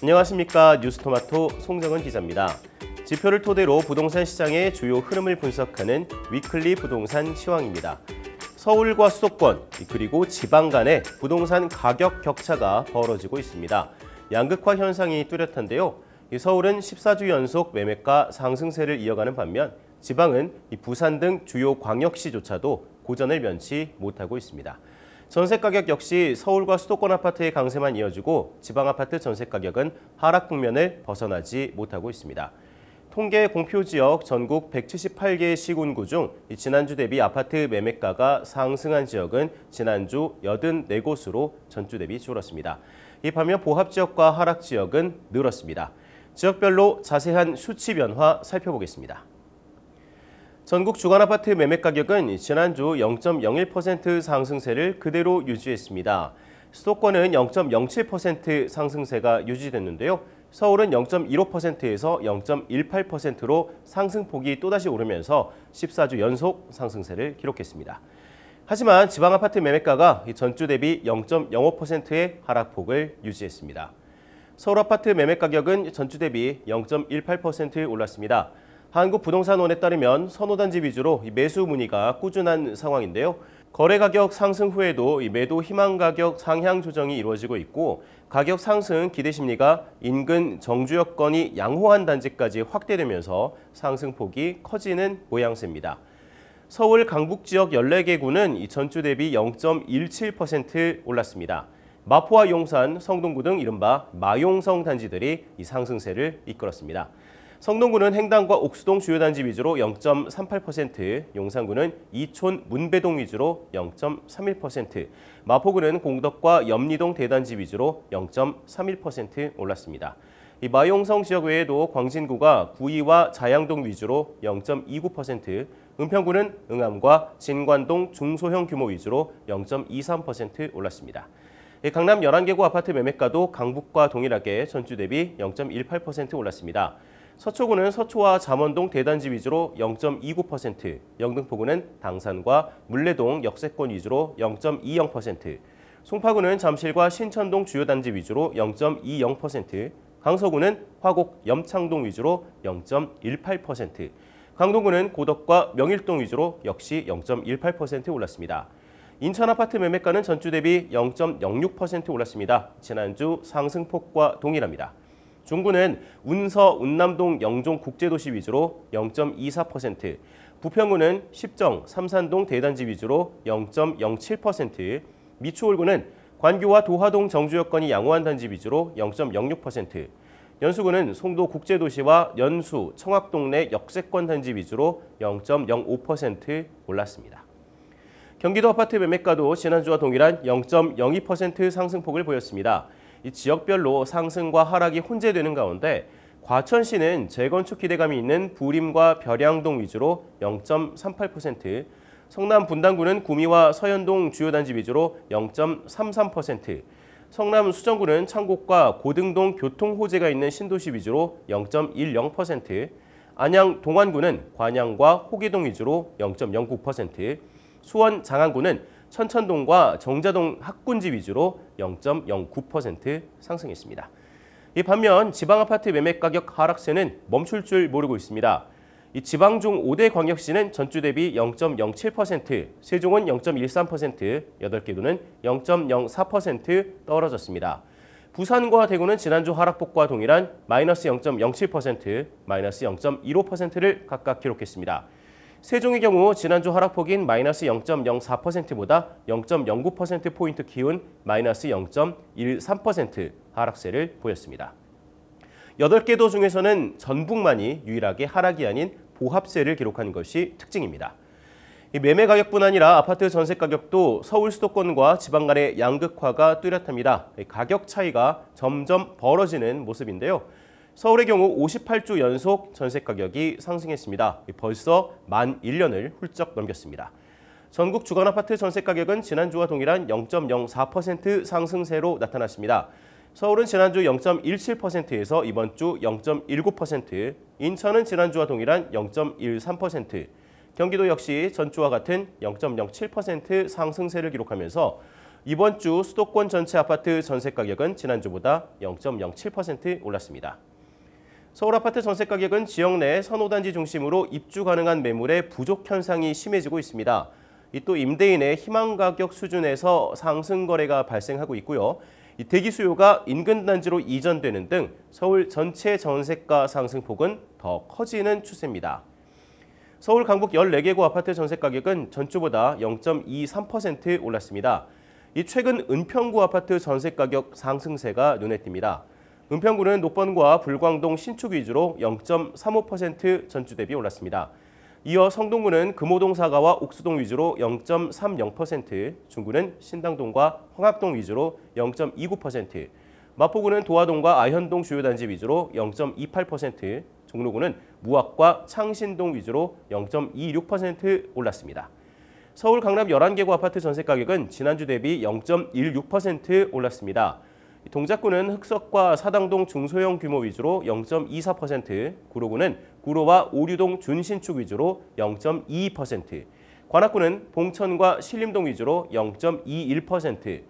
안녕하십니까 뉴스토마토 송정은 기자입니다. 지표를 토대로 부동산 시장의 주요 흐름을 분석하는 위클리 부동산 시황입니다. 서울과 수도권 그리고 지방 간의 부동산 가격 격차가 벌어지고 있습니다. 양극화 현상이 뚜렷한데요. 서울은 14주 연속 매매가 상승세를 이어가는 반면 지방은 부산 등 주요 광역시조차도 고전을 면치 못하고 있습니다. 전세 가격 역시 서울과 수도권 아파트의 강세만 이어지고 지방 아파트 전세 가격은 하락 국면을 벗어나지 못하고 있습니다. 통계 공표 지역 전국 178개 시군구 중 지난주 대비 아파트 매매가가 상승한 지역은 지난주 84곳으로 전주 대비 줄었습니다. 이 반면 보합 지역과 하락 지역은 늘었습니다. 지역별로 자세한 수치 변화 살펴보겠습니다. 전국 주간아파트 매매가격은 지난주 0.01% 상승세를 그대로 유지했습니다. 수도권은 0.07% 상승세가 유지됐는데요. 서울은 0.15%에서 0.18%로 상승폭이 또다시 오르면서 14주 연속 상승세를 기록했습니다. 하지만 지방 아파트 매매가가 전주 대비 0.05%의 하락폭을 유지했습니다. 서울 아파트 매매가격은 전주 대비 0.18% 올랐습니다. 한국부동산원에 따르면 선호단지 위주로 매수 문의가 꾸준한 상황인데요. 거래 가격 상승 후에도 매도 희망 가격 상향 조정이 이루어지고 있고 가격 상승 기대 심리가 인근 정주여건이 양호한 단지까지 확대되면서 상승폭이 커지는 모양새입니다. 서울 강북 지역 14개 구는 전주 대비 0.17% 올랐습니다. 마포와 용산, 성동구 등 이른바 마용성 단지들이 상승세를 이끌었습니다. 성동구는 행당과 옥수동 주요 단지 위주로 0.38%, 용산구는 이촌 문배동 위주로 0.31%, 마포구는 공덕과 염리동 대단지 위주로 0.31% 올랐습니다. 이 마용성 지역 외에도 광진구가 구의와 자양동 위주로 0.29%, 은평구는 응암과 진관동 중소형 규모 위주로 0.23% 올랐습니다. 강남 11개구 아파트 매매가도 강북과 동일하게 전주 대비 0.18% 올랐습니다. 서초구는 서초와 잠원동 대단지 위주로 0.29%, 영등포구는 당산과 물레동 역세권 위주로 0.20%, 송파구는 잠실과 신천동 주요 단지 위주로 0.20%, 강서구는 화곡 염창동 위주로 0.18%, 강동구는 고덕과 명일동 위주로 역시 0.18% 올랐습니다. 인천 아파트 매매가는 전주 대비 0.06% 올랐습니다. 지난주 상승폭과 동일합니다. 중구는 운서, 운남동, 영종 국제도시 위주로 0.24%, 부평구는 십정, 삼산동 대단지 위주로 0.07%, 미추홀구는 관교와 도화동 정주 여건이 양호한 단지 위주로 0.06%, 연수구는 송도 국제도시와 연수, 청학동 내 역세권 단지 위주로 0.05% 올랐습니다. 경기도 아파트 매매가도 지난주와 동일한 0.02% 상승폭을 보였습니다. 이 지역별로 상승과 하락이 혼재되는 가운데 과천시는 재건축 기대감이 있는 부림과 별양동 위주로 0.38%, 성남 분당구는 구미와 서현동 주요 단지 위주로 0.33%, 성남 수정구는 창곡과 고등동 교통 호재가 있는 신도시 위주로 0.10%, 안양 동안구는 관양과 호계동 위주로 0.09%, 수원 장안구는 천천동과 정자동 학군지 위주로 0.09% 상승했습니다. 이 반면 지방 아파트 매매 가격 하락세는 멈출 줄 모르고 있습니다. 이 지방 중 5대 광역시는 전주 대비 0.07%, 세종은 0.13%, 8개도는 0.04% 떨어졌습니다. 부산과 대구는 지난주 하락폭과 동일한 마이너스 0.07%, 마이너스 0.15%를 각각 기록했습니다. 세종의 경우 지난주 하락폭인 마이너스 0.04%보다 0.09%포인트 키운 마이너스 0.13% 하락세를 보였습니다. 8개 도 중에서는 전북만이 유일하게 하락이 아닌 보합세를 기록한 것이 특징입니다. 매매 가격뿐 아니라 아파트 전세 가격도 서울 수도권과 지방 간의 양극화가 뚜렷합니다. 가격 차이가 점점 벌어지는 모습인데요. 서울의 경우 58주 연속 전세 가격이 상승했습니다. 벌써 만 1년을 훌쩍 넘겼습니다. 전국 주간 아파트 전세 가격은 지난주와 동일한 0.04% 상승세로 나타났습니다. 서울은 지난주 0.17%에서 이번 주 0.19%, 인천은 지난주와 동일한 0.13%, 경기도 역시 전주와 같은 0.07% 상승세를 기록하면서 이번 주 수도권 전체 아파트 전세 가격은 지난주보다 0.07% 올랐습니다. 서울 아파트 전세 가격은 지역 내 선호단지 중심으로 입주 가능한 매물의 부족 현상이 심해지고 있습니다. 또 임대인의 희망 가격 수준에서 상승 거래가 발생하고 있고요. 대기 수요가 인근 단지로 이전되는 등 서울 전체 전세가 상승폭은 더 커지는 추세입니다. 서울 강북 14개구 아파트 전세 가격은 전주보다 0.23% 올랐습니다. 이 최근 은평구 아파트 전세 가격 상승세가 눈에 띕니다. 은평구는 녹번과 불광동 신축 위주로 0.35% 전주 대비 올랐습니다. 이어 성동구는 금호동 사가와 옥수동 위주로 0.30%, 중구는 신당동과 황학동 위주로 0.29%, 마포구는 도화동과 아현동 주요 단지 위주로 0.28%, 종로구는 무학과 창신동 위주로 0.26% 올랐습니다. 서울 강남 11개구 아파트 전세 가격은 지난주 대비 0.16% 올랐습니다. 동작구는 흑석과 사당동 중소형 규모 위주로 0.24%, 구로구는 구로와 오류동 준신축 위주로 0.22%, 관악구는 봉천과 신림동 위주로 0.21%,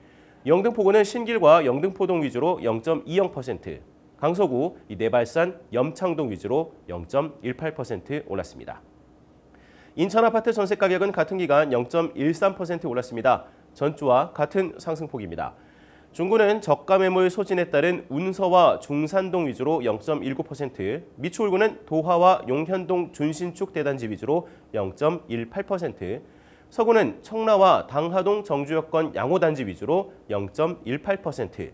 영등포구는 신길과 영등포동 위주로 0.20%, 강서구 네발산 염창동 위주로 0.18% 올랐습니다. 인천 아파트 전세 가격은 같은 기간 0.13% 올랐습니다. 전주와 같은 상승폭입니다. 중구는 저가 매물 소진에 따른 운서와 중산동 위주로 0.19%, 미추홀구는 도화와 용현동 준신축 대단지 위주로 0.18%, 서구는 청라와 당하동 정주여권 양호단지 위주로 0.18%,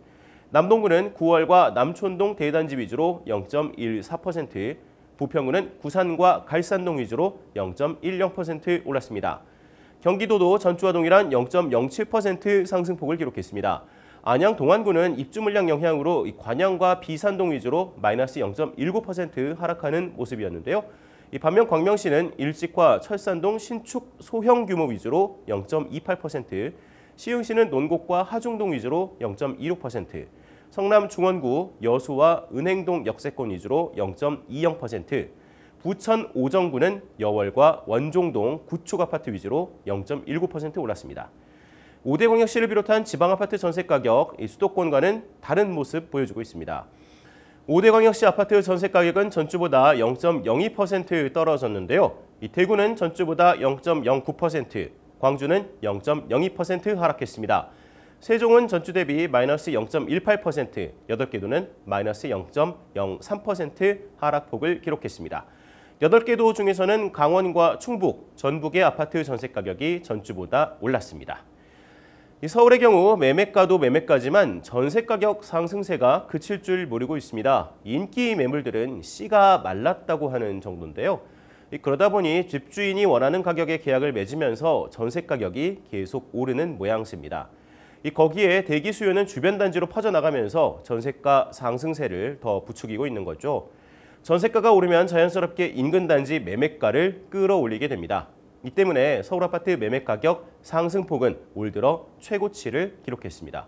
남동구는 9월과 남촌동 대단지 위주로 0.14%, 부평구는 구산과 갈산동 위주로 0.10% 올랐습니다. 경기도도 전주와 동일한 0.07% 상승폭을 기록했습니다. 안양 동안구는 입주 물량 영향으로 관양과 비산동 위주로 마이너스 0.19% 하락하는 모습이었는데요. 반면 광명시는 일찍과 철산동 신축 소형 규모 위주로 0.28%, 시흥시는 논곡과 하중동 위주로 0.26%, 성남 중원구 여수와 은행동 역세권 위주로 0.20%, 부천 오정구는 여월과 원종동 구축 아파트 위주로 0.19% 올랐습니다. 5대 광역시를 비롯한 지방 아파트 전세 가격, 수도권과는 다른 모습 보여주고 있습니다. 5대 광역시 아파트 전세 가격은 전주보다 0.02% 떨어졌는데요. 대구는 전주보다 0.09%, 광주는 0.02% 하락했습니다. 세종은 전주 대비 마이너스 0.18%, 8개도는 마이너스 0.03% 하락폭을 기록했습니다. 8개 도 중에서는 강원과 충북, 전북의 아파트 전세 가격이 전주보다 올랐습니다. 이 서울의 경우 매매가도 매매가지만 전세 가격 상승세가 그칠 줄 모르고 있습니다. 인기 매물들은 씨가 말랐다고 하는 정도인데요. 그러다 보니 집주인이 원하는 가격에 계약을 맺으면서 전세 가격이 계속 오르는 모양새입니다. 거기에 대기 수요는 주변 단지로 퍼져나가면서 전세가 상승세를 더 부추기고 있는 거죠. 전세가가 오르면 자연스럽게 인근 단지 매매가를 끌어올리게 됩니다. 이 때문에 서울 아파트 매매 가격 상승폭은 올 들어 최고치를 기록했습니다.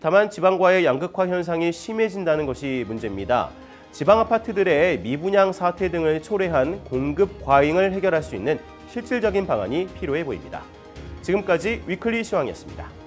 다만 지방과의 양극화 현상이 심해진다는 것이 문제입니다. 지방 아파트들의 미분양 사태 등을 초래한 공급 과잉을 해결할 수 있는 실질적인 방안이 필요해 보입니다. 지금까지 위클리 시황이었습니다.